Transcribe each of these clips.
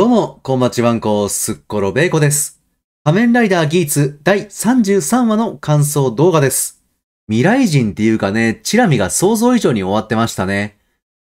どうも、こんまちわんこ、すっころべいこです。仮面ライダーギーツ第33話の感想動画です。未来人っていうかね、チラミが想像以上に終わってましたね。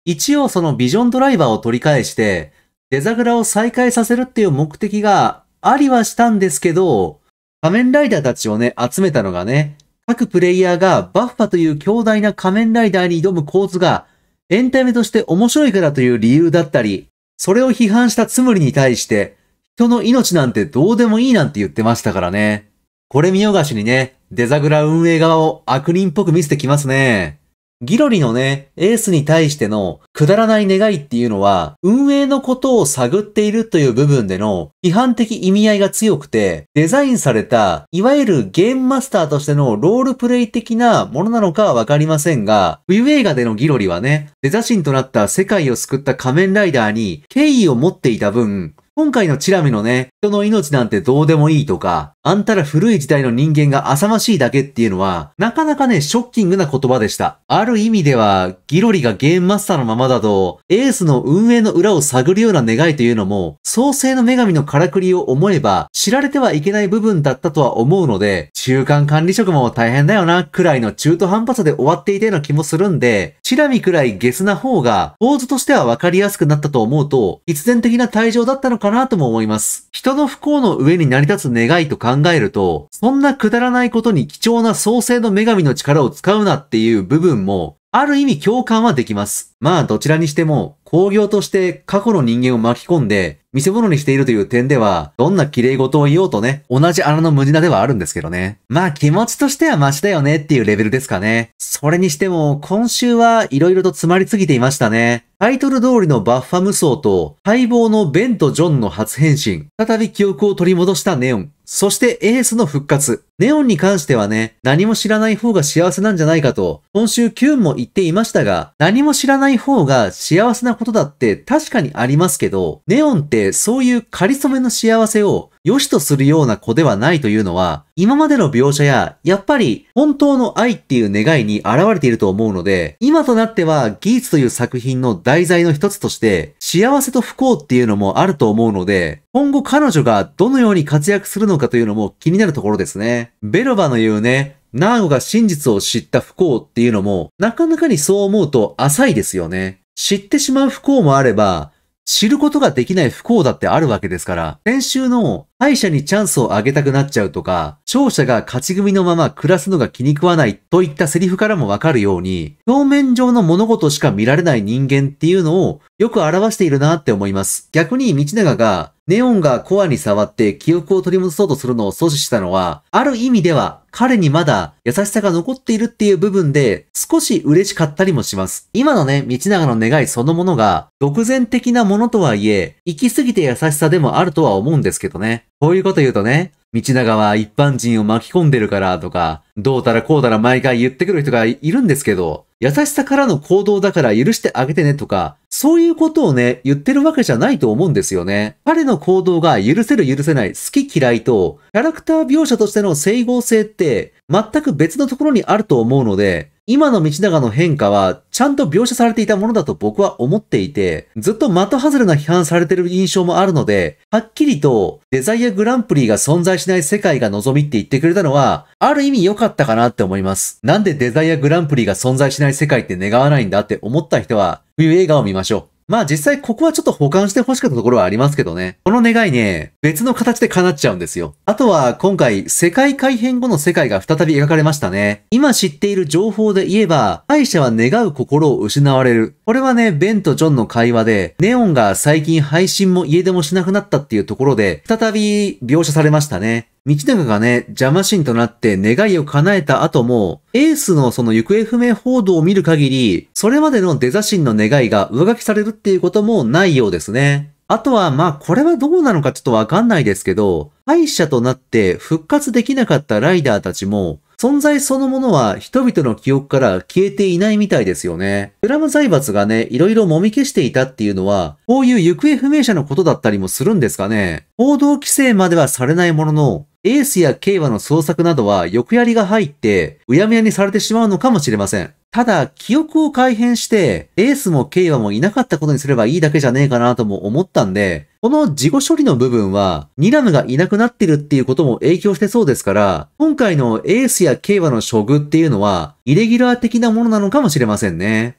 一応そのビジョンドライバーを取り返して、デザグラを再開させるっていう目的がありはしたんですけど、仮面ライダーたちをね、集めたのがね、各プレイヤーがバッファという強大な仮面ライダーに挑む構図が、エンタメとして面白いからという理由だったり、それを批判したつむりに対して、人の命なんてどうでもいいなんて言ってましたからね。これ見よがしにね、デザグラ運営側を悪人っぽく見せてきますね。ギロリのね、エースに対してのくだらない願いっていうのは、運営のことを探っているという部分での批判的意味合いが強くて、デザインされた、いわゆるゲームマスターとしてのロールプレイ的なものなのかはわかりませんが、冬映画でのギロリはね、デザ神となった世界を救った仮面ライダーに敬意を持っていた分、今回のチラミのね、人の命なんてどうでもいいとか、あんたら古い時代の人間が浅ましいだけっていうのは、なかなかね、ショッキングな言葉でした。ある意味では、ギロリがゲームマスターのままだと、エースの運営の裏を探るような願いというのも、創世の女神のからくりを思えば、知られてはいけない部分だったとは思うので、中間管理職も大変だよな、くらいの中途半端さで終わっていたような気もするんで、チラミくらいゲスな方が、構図としてはわかりやすくなったと思うと、必然的な退場だったのかなとも思います。人の不幸の上に成り立つ願いと考考えると、そんなくだらないことに貴重な創世の女神の力を使うなっていう部分も、ある意味共感はできます。まあどちらにしても、工業として過去の人間を巻き込んで、見せ物にしているという点では、どんな綺麗事を言おうとね、同じ穴の無地なではあるんですけどね。まあ気持ちとしてはマシだよねっていうレベルですかね。それにしても、今週は色々と詰まりすぎていましたね。タイトル通りのバッファ無双と、待望のベンとジョンの初変身、再び記憶を取り戻したネオン、そしてエースの復活。ネオンに関してはね、何も知らない方が幸せなんじゃないかと、今週キューンも言っていましたが、何も知らない方が幸せなことだって確かにありますけど、ネオンってそういう仮初めの幸せを良しとするような子ではないというのは、今までの描写や、やっぱり本当の愛っていう願いに現れていると思うので、今となってはギーツという作品の題材の一つとして、幸せと不幸っていうのもあると思うので、今後彼女がどのように活躍するのかというのも気になるところですね。ベロバの言うね、ナーゴが真実を知った不幸っていうのも、なかなかにそう思うと浅いですよね。知ってしまう不幸もあれば、知ることができない不幸だってあるわけですから、先週の敗者にチャンスをあげたくなっちゃうとか、勝者が勝ち組のまま暮らすのが気に食わないといったセリフからもわかるように、表面上の物事しか見られない人間っていうのをよく表しているなって思います。逆に道長がネオンがコアに触って記憶を取り戻そうとするのを阻止したのは、ある意味では彼にまだ優しさが残っているっていう部分で少し嬉しかったりもします。今のね、道長の願いそのものが独善的なものとはいえ、行き過ぎて優しさでもあるとは思うんですけどね。こういうこと言うとね、道長は一般人を巻き込んでるからとか、どうたらこうたら毎回言ってくる人がいるんですけど、優しさからの行動だから許してあげてねとか、そういうことをね、言ってるわけじゃないと思うんですよね。彼の行動が許せる許せない、好き嫌いと、キャラクター描写としての整合性って、全く別のところにあると思うので、今の道長の変化はちゃんと描写されていたものだと僕は思っていて、ずっと的外れな批判されてる印象もあるので、はっきりとデザイアグランプリが存在しない世界が望みって言ってくれたのは、ある意味良かったかなって思います。なんでデザイアグランプリが存在しない世界って願わないんだって思った人は、冬映画を見ましょう。まあ実際ここはちょっと保管して欲しかったところはありますけどね。この願いね、別の形で叶っちゃうんですよ。あとは今回世界改変後の世界が再び描かれましたね。今知っている情報で言えば、敗者は願う心を失われる。これはね、ベンとジョンの会話で、ネオンが最近配信も家出もしなくなったっていうところで、再び描写されましたね。道長がね、邪魔神となって願いを叶えた後も、エースのその行方不明報道を見る限り、それまでのデザ神の願いが上書きされるっていうこともないようですね。あとは、まあ、これはどうなのかちょっとわかんないですけど、敗者となって復活できなかったライダーたちも、存在そのものは人々の記憶から消えていないみたいですよね。グラム財閥がね、いろいろ揉み消していたっていうのは、こういう行方不明者のことだったりもするんですかね。報道規制まではされないものの、エースや競馬の捜索などは、欲やりが入って、うやむやにされてしまうのかもしれません。ただ、記憶を改変して、エースもケイワもいなかったことにすればいいだけじゃねえかなとも思ったんで、この事後処理の部分は、ニラムがいなくなってるっていうことも影響してそうですから、今回のエースやケイワの処遇っていうのは、イレギュラー的なものなのかもしれませんね。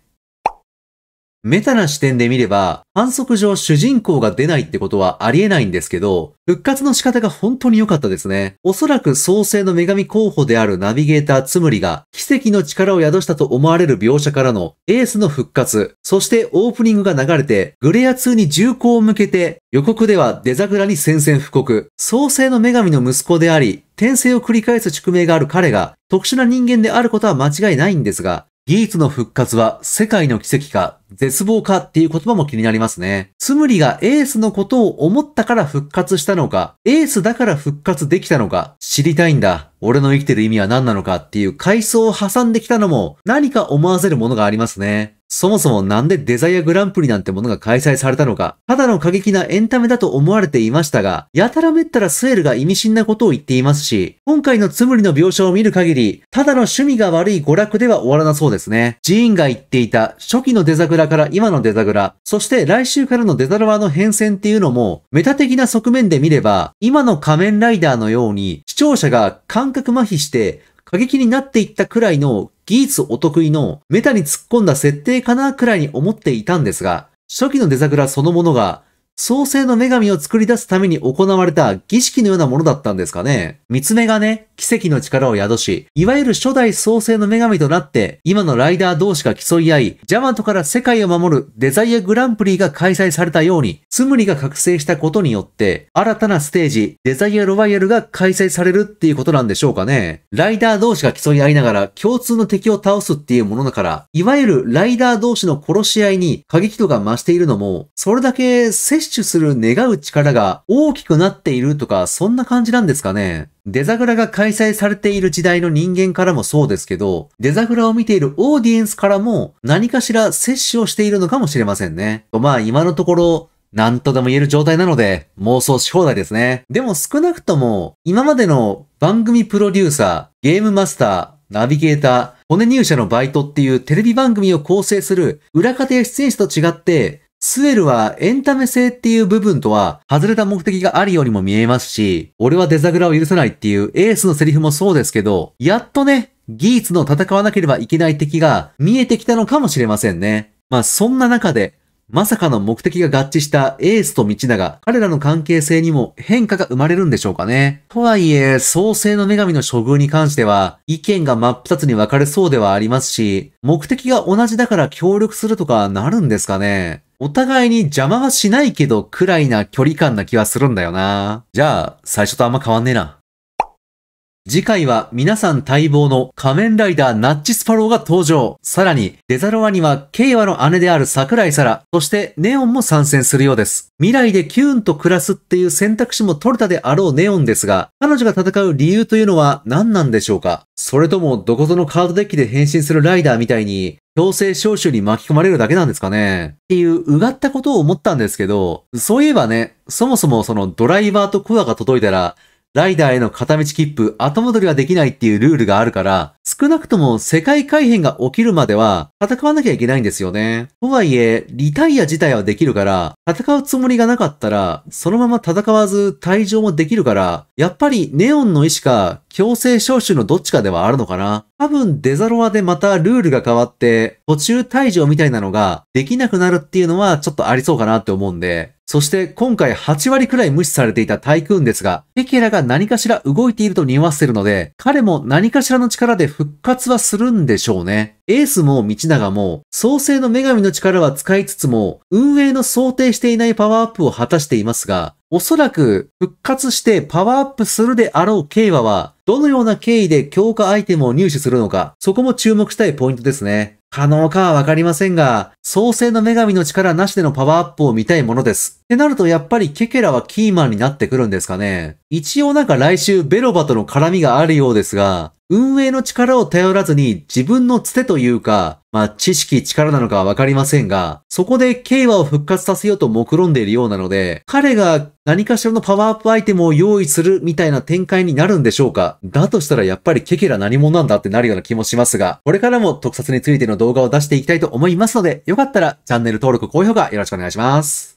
メタな視点で見れば、反則上主人公が出ないってことはありえないんですけど、復活の仕方が本当に良かったですね。おそらく創世の女神候補であるナビゲーターつむりが、奇跡の力を宿したと思われる描写からのエースの復活、そしてオープニングが流れて、グレア2に銃口を向けて、予告ではデザグラに宣戦布告、創世の女神の息子であり、転生を繰り返す宿命がある彼が、特殊な人間であることは間違いないんですが、ギーツの復活は世界の奇跡か絶望かっていう言葉も気になりますね。つむりがエースのことを思ったから復活したのか、エースだから復活できたのか、知りたいんだ。俺の生きてる意味は何なのかっていう階層を挟んできたのも何か思わせるものがありますね。そもそもなんでデザイアグランプリなんてものが開催されたのか、ただの過激なエンタメだと思われていましたが、やたらめったらスエルが意味深なことを言っていますし、今回のつむりの描写を見る限り、ただの趣味が悪い娯楽では終わらなそうですね。ジーンが言っていた初期のデザグララから今のデザグラ、そして来週からのデザラワの変遷っていうのも、メタ的な側面で見れば、今の仮面ライダーのように、視聴者が感覚麻痺して、過激になっていったくらいの技術お得意のメタに突っ込んだ設定かなくらいに思っていたんですが、初期のデザグラそのものが創世の女神を作り出すために行われた儀式のようなものだったんですかね。三つ目がね、奇跡の力を宿し、いわゆる初代創世の女神となって、今のライダー同士が競い合い、ジャマトから世界を守るデザイアグランプリが開催されたように、ツムリが覚醒したことによって、新たなステージ、デザイアロワイヤルが開催されるっていうことなんでしょうかね。ライダー同士が競い合いながら共通の敵を倒すっていうものだから、いわゆるライダー同士の殺し合いに過激度が増しているのも、それだけ摂取する願う力が大きくなっているとか、そんな感じなんですかねデザグラが開催されている時代の人間からもそうですけど、デザグラを見ているオーディエンスからも何かしら摂取をしているのかもしれませんね。まあ今のところ、何とでも言える状態なので、妄想し放題ですね。でも少なくとも、今までの番組プロデューサー、ゲームマスター、ナビゲーター、骨入社のバイトっていうテレビ番組を構成する裏方や出演者と違って、スエルはエンタメ性っていう部分とは外れた目的があるようにも見えますし、俺はデザグラを許さないっていうエースのセリフもそうですけど、やっとね、ギーツの戦わなければいけない敵が見えてきたのかもしれませんね。まあそんな中で、まさかの目的が合致したエースと道長、彼らの関係性にも変化が生まれるんでしょうかね。とはいえ、創世の女神の処遇に関しては、意見が真っ二つに分かれそうではありますし、目的が同じだから協力するとかなるんですかね。お互いに邪魔はしないけどくらいな距離感な気はするんだよな。じゃあ、最初とあんま変わんねえな。次回は皆さん待望の仮面ライダーナッチスパローが登場。さらに、デザロワには、ケイワの姉である桜井サラ、そしてネオンも参戦するようです。未来でキューンと暮らすっていう選択肢も取れたであろうネオンですが、彼女が戦う理由というのは何なんでしょうかそれとも、どことのカードデッキで変身するライダーみたいに、強制招集に巻き込まれるだけなんですかねっていう、うがったことを思ったんですけど、そういえばね、そもそもそのドライバーとコアが届いたら、ライダーへの片道切符、後戻りはできないっていうルールがあるから、少なくとも世界改変が起きるまでは戦わなきゃいけないんですよね。とはいえ、リタイア自体はできるから、戦うつもりがなかったら、そのまま戦わず退場もできるから、やっぱりネオンの意志か強制招集のどっちかではあるのかな。多分デザロアでまたルールが変わって、途中退場みたいなのができなくなるっていうのはちょっとありそうかなって思うんで、そして今回8割くらい無視されていたタイクーンですが、ペケラが何かしら動いていると匂わせるので、彼も何かしらの力で復活はするんでしょうね。エースも道長も、創世の女神の力は使いつつも、運営の想定していないパワーアップを果たしていますが、おそらく復活してパワーアップするであろう競馬は、どのような経緯で強化アイテムを入手するのか、そこも注目したいポイントですね。可能かはわかりませんが、創世の女神の力なしでのパワーアップを見たいものです。ってなるとやっぱりケケラはキーマンになってくるんですかね。一応なんか来週ベロバとの絡みがあるようですが、運営の力を頼らずに自分のつてというか、まあ知識力なのかわかりませんが、そこで慶和を復活させようと目論んでいるようなので、彼が何かしらのパワーアップアイテムを用意するみたいな展開になるんでしょうかだとしたらやっぱりケケラ何者なんだってなるような気もしますが、これからも特撮についての動画を出していきたいと思いますので、よかったらチャンネル登録、高評価よろしくお願いします。